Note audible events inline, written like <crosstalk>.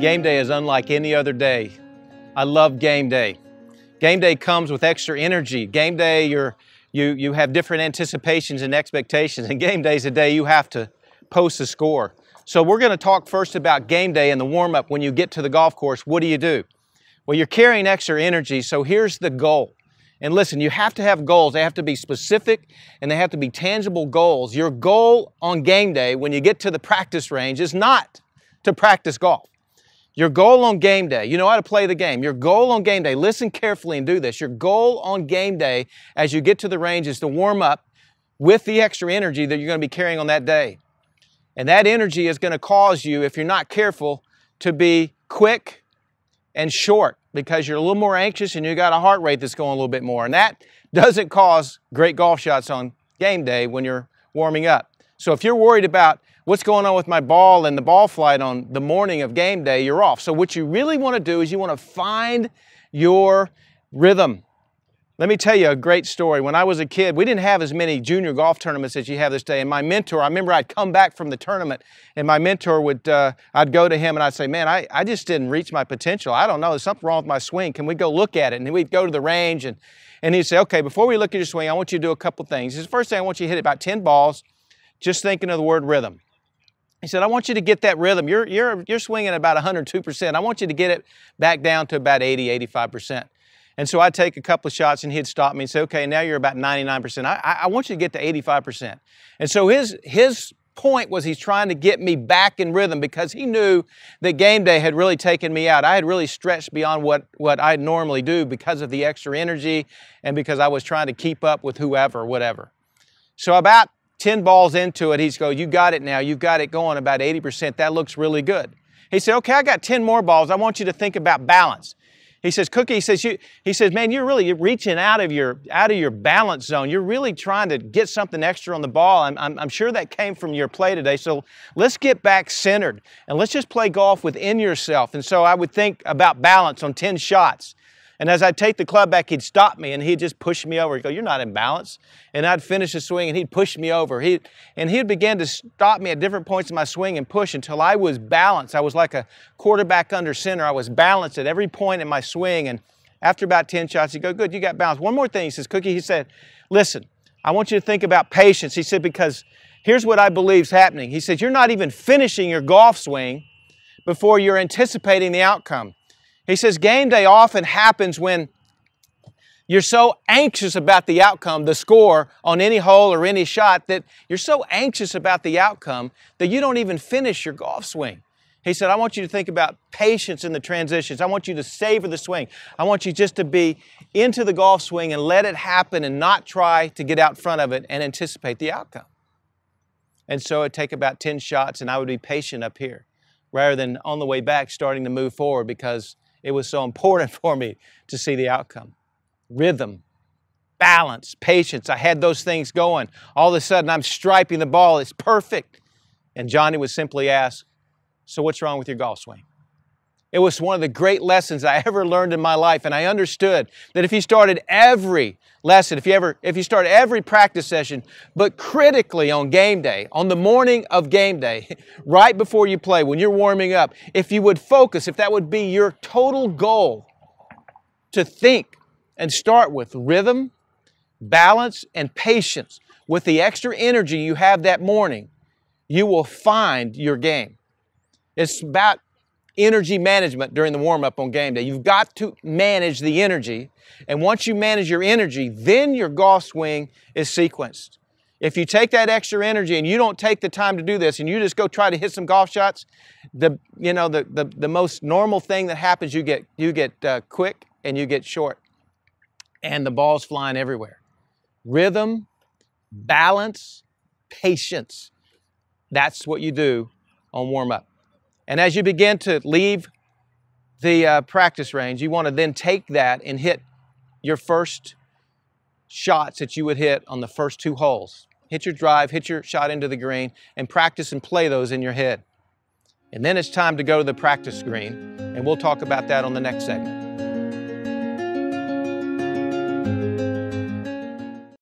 Game day is unlike any other day. I love game day. Game day comes with extra energy. Game day, you're, you, you have different anticipations and expectations, and game day is a day you have to post a score. So we're going to talk first about game day and the warm-up. When you get to the golf course, what do you do? Well, you're carrying extra energy, so here's the goal. And listen, you have to have goals. They have to be specific and they have to be tangible goals. Your goal on game day when you get to the practice range is not to practice golf. Your goal on game day, you know how to play the game. Your goal on game day, listen carefully and do this. Your goal on game day as you get to the range is to warm up with the extra energy that you're going to be carrying on that day. And that energy is going to cause you, if you're not careful, to be quick and short because you're a little more anxious and you got a heart rate that's going a little bit more. And that doesn't cause great golf shots on game day when you're warming up. So if you're worried about what's going on with my ball and the ball flight on the morning of game day, you're off. So what you really want to do is you want to find your rhythm. Let me tell you a great story. When I was a kid, we didn't have as many junior golf tournaments as you have this day. And my mentor, I remember I'd come back from the tournament, and my mentor would, uh, I'd go to him and I'd say, Man, I, I just didn't reach my potential. I don't know. There's something wrong with my swing. Can we go look at it? And we'd go to the range, and, and he'd say, Okay, before we look at your swing, I want you to do a couple things. The first thing, I want you to hit about 10 balls just thinking of the word rhythm. He said, I want you to get that rhythm. You're, you're, you're swinging about 102%. I want you to get it back down to about 80, 85%. And so I'd take a couple of shots and he'd stop me and say, okay, now you're about 99%. I, I want you to get to 85%. And so his, his point was he's trying to get me back in rhythm because he knew that game day had really taken me out. I had really stretched beyond what, what I normally do because of the extra energy and because I was trying to keep up with whoever, whatever. So about 10 balls into it, he's go, you got it now, you've got it going about 80%, that looks really good. He said, okay, I got 10 more balls, I want you to think about balance. He says, Cookie, he says, you, he says, man, you're really reaching out of your out of your balance zone. You're really trying to get something extra on the ball. I'm, I'm, I'm sure that came from your play today. So let's get back centered and let's just play golf within yourself. And so I would think about balance on 10 shots. And as I'd take the club back, he'd stop me and he'd just push me over. He'd go, You're not in balance. And I'd finish the swing and he'd push me over. He'd, and he'd begin to stop me at different points in my swing and push until I was balanced. I was like a quarterback under center. I was balanced at every point in my swing. And after about 10 shots, he'd go, Good, you got balance. One more thing, he says, Cookie, he said, Listen, I want you to think about patience. He said, Because here's what I believe is happening. He said, You're not even finishing your golf swing before you're anticipating the outcome. He says game day often happens when you're so anxious about the outcome, the score on any hole or any shot, that you're so anxious about the outcome that you don't even finish your golf swing. He said, I want you to think about patience in the transitions. I want you to savor the swing. I want you just to be into the golf swing and let it happen and not try to get out front of it and anticipate the outcome. And so it'd take about 10 shots, and I would be patient up here rather than on the way back starting to move forward because it was so important <laughs> for me to see the outcome. Rhythm, balance, patience. I had those things going. All of a sudden, I'm striping the ball. It's perfect. And Johnny would simply ask, So, what's wrong with your golf swing? It was one of the great lessons I ever learned in my life, and I understood that if you started every lesson, if you ever, if you start every practice session, but critically on game day, on the morning of game day, <laughs> right before you play, when you're warming up, if you would focus, if that would be your total goal, to think and start with rhythm, balance, and patience, with the extra energy you have that morning, you will find your game. It's about energy management during the warm up on game day. You've got to manage the energy. And once you manage your energy, then your golf swing is sequenced. If you take that extra energy and you don't take the time to do this and you just go try to hit some golf shots, the, you know, the, the, the most normal thing that happens, you get, you get uh, quick and you get short. And the ball's flying everywhere. Rhythm, balance, patience. That's what you do on warm up. And as you begin to leave the uh, practice range, you want to then take that and hit your first shots that you would hit on the first two holes. Hit your drive, hit your shot into the green, and practice and play those in your head. And then it's time to go to the practice green, and we'll talk about that on the next segment.